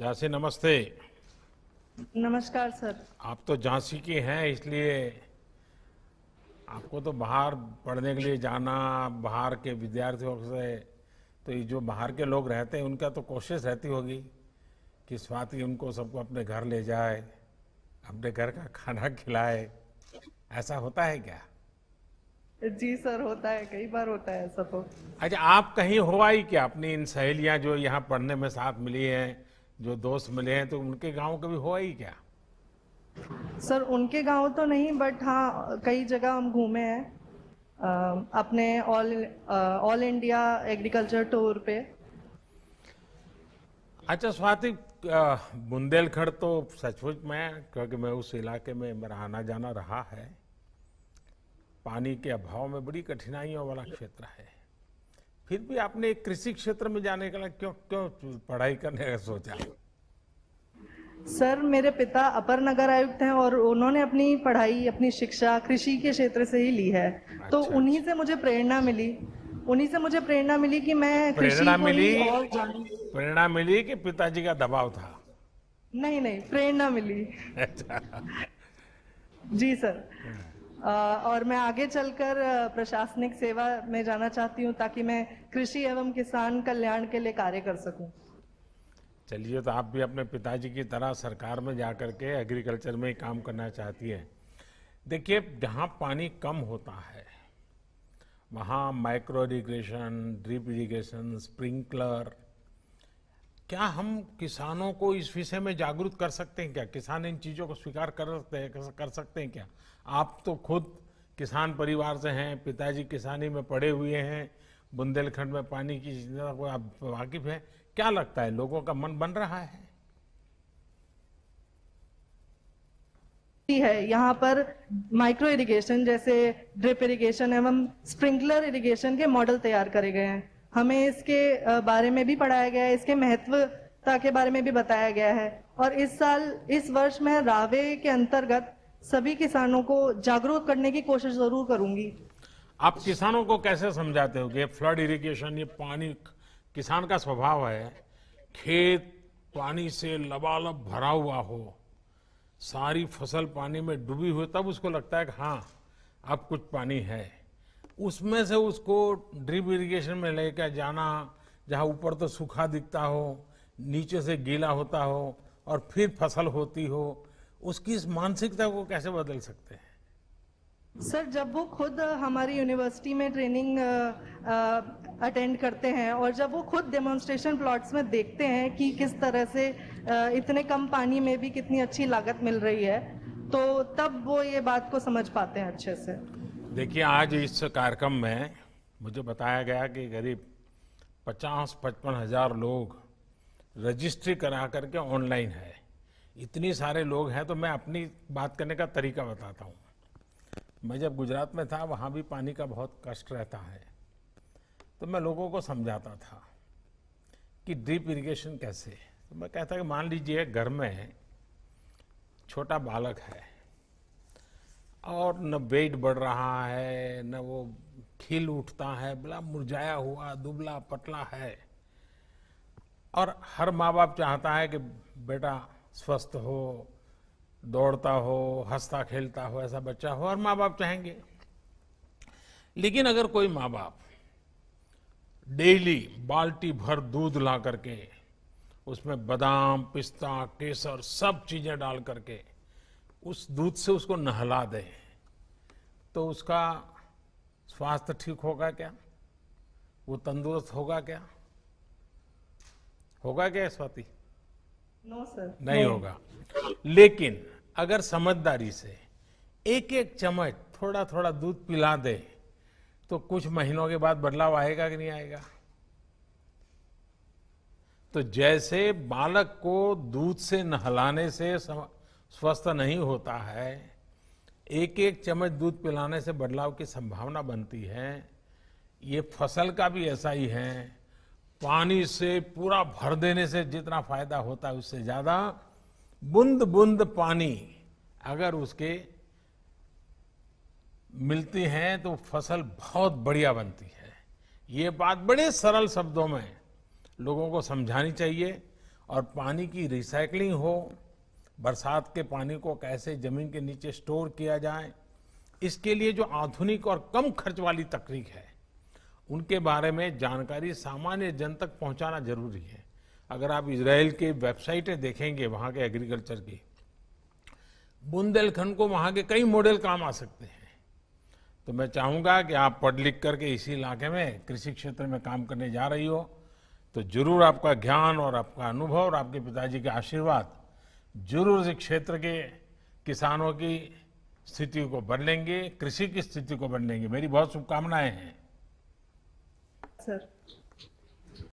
झांसी नमस्ते नमस्कार सर आप तो झांसी के हैं इसलिए आपको तो बाहर पढ़ने के लिए जाना बाहर के विद्यार्थियों से तो ये जो बाहर के लोग रहते हैं उनका तो कोशिश रहती होगी कि स्वाति उनको सबको अपने घर ले जाए अपने घर का खाना खिलाए ऐसा होता है क्या जी सर होता है कई बार होता है ऐसा तो अच्छा आप कहीं हुआ ही क्या अपनी इन सहेलियां जो यहाँ पढ़ने में साथ मिली हैं जो दोस्त मिले हैं तो उनके गांव कभी हुआ ही क्या सर उनके गांव तो नहीं बट हाँ कई जगह हम घूमे हैं आ, अपने all all India agriculture tour पे अच्छा स्वाति बुंदेलखंड तो सचमुच में क्योंकि मैं उस इलाके में मेरा आना जाना रहा है पानी के अभाव में बड़ी कठिनाइयों वाला क्षेत्र है फिर भी आपने कृषि क्षेत्र में जाने के लिए क्यों क्यों पढ़ाई करने का सोचा सर मेरे पिता अपर नगर आयुक्त हैं और उन्होंने अपनी पढ़ाई अपनी शिक्षा कृषि के क्षेत्र से ही ली है अच्छा, तो अच्छा। उन्हीं से मुझे प्रेरणा मिली उन्हीं से मुझे प्रेरणा मिली कि मैं प्रेरणा मिली प्रेरणा मिली कि पिताजी का दबाव था नहीं नहीं प्रेरणा मिली अच्छा जी सर हाँ। और मैं आगे चलकर प्रशासनिक सेवा में जाना चाहती हूँ ताकि मैं कृषि एवं किसान कल्याण के लिए कार्य कर सकूँ चलिए तो आप भी अपने पिताजी की तरह सरकार में जा कर के एग्रीकल्चर में ही काम करना चाहती है देखिए जहाँ पानी कम होता है वहाँ micro irrigation drip irrigation sprinkler क्या हम किसानों को इस विषय में जागरूक कर सकते हैं क्या किसान इन चीज़ों को स्वीकार कर सकते हैं कर सकते हैं क्या आप तो खुद किसान परिवार से हैं पिताजी किसानी में पड़े हुए हैं बुंदेलखंड में पानी की को आप वाकिफ हैं क्या लगता है लोगों का मन बन रहा है है यहाँ पर माइक्रो इरिगेशन जैसे ड्रिप इरिगेशन एवं स्प्रिंकलर इरिगेशन के मॉडल तैयार करे गए हैं हमें इसके बारे में भी पढ़ाया गया है इसके महत्वता के बारे में भी बताया गया है और इस साल इस वर्ष में रावे के अंतर्गत सभी किसानों को जागरूक करने की कोशिश जरूर करूंगी आप किसानों को कैसे समझाते हो कि फ्लड इरिगेशन ये पानी किसान का स्वभाव है खेत पानी से लबालब भरा हुआ हो सारी फसल पानी में डूबी हुई तब उसको लगता है कि हाँ अब कुछ पानी है उसमें से उसको ड्रिप इरिगेशन में लेकर जाना जहाँ ऊपर तो सूखा दिखता हो नीचे से गीला होता हो और फिर फसल होती हो उसकी इस मानसिकता को कैसे बदल सकते हैं सर जब वो खुद हमारी यूनिवर्सिटी में ट्रेनिंग अटेंड करते हैं और जब वो खुद डेमोन्स्ट्रेशन प्लॉट्स में देखते हैं कि किस तरह से आ, इतने कम पानी में भी कितनी अच्छी लागत मिल रही है तो तब वो ये बात को समझ पाते हैं अच्छे से देखिए आज इस कार्यक्रम में मुझे बताया गया कि करीब पचास पचपन हजार लोग रजिस्ट्री करा करके ऑनलाइन है इतनी सारे लोग हैं तो मैं अपनी बात करने का तरीका बताता हूँ मैं जब गुजरात में था वहाँ भी पानी का बहुत कष्ट रहता है तो मैं लोगों को समझाता था कि ड्रिप इरिगेशन कैसे तो मैं कहता कि मान लीजिए घर में छोटा बालक है और न वेट बढ़ रहा है न वो खिल उठता है बड़ा मुरझाया हुआ दुबला पतला है और हर माँ बाप चाहता है कि बेटा स्वस्थ हो दौड़ता हो हंसता खेलता हो ऐसा बच्चा हो और माँ बाप चाहेंगे लेकिन अगर कोई माँ बाप डेली बाल्टी भर दूध ला करके उसमें बादाम पिस्ता केसर सब चीज़ें डाल करके उस दूध से उसको नहला दें तो उसका स्वास्थ्य ठीक होगा क्या वो तंदुरुस्त होगा क्या होगा क्या स्वाति नो सर नहीं होगा लेकिन अगर समझदारी से एक एक चम्मच थोड़ा थोड़ा दूध पिला दे तो कुछ महीनों के बाद बदलाव आएगा कि नहीं आएगा तो जैसे बालक को दूध से नहलाने से सम... स्वस्थ नहीं होता है एक एक चम्मच दूध पिलाने से बदलाव की संभावना बनती है ये फसल का भी ऐसा ही है पानी से पूरा भर देने से जितना फायदा होता है उससे ज्यादा बूंद बूंद पानी अगर उसके मिलती हैं तो फसल बहुत बढ़िया बनती है ये बात बड़े सरल शब्दों में लोगों को समझानी चाहिए और पानी की रिसाइकलिंग हो बरसात के पानी को कैसे जमीन के नीचे स्टोर किया जाए इसके लिए जो आधुनिक और कम खर्च वाली तकनीक है उनके बारे में जानकारी सामान्य जन तक पहुंचाना जरूरी है अगर आप इसराइल की वेबसाइटें देखेंगे वहाँ के एग्रीकल्चर की बुंदेलखंड को वहाँ के कई मॉडल काम आ सकते हैं तो मैं चाहूँगा कि आप पढ़ लिख करके इसी इलाके में कृषि क्षेत्र में काम करने जा रही हो तो जरूर आपका ज्ञान और आपका अनुभव और आपके पिताजी के आशीर्वाद जरूर इस क्षेत्र के किसानों की स्थिति को बदलेंगे कृषि की स्थिति को बदलेंगे मेरी बहुत शुभकामनाएं हैं सर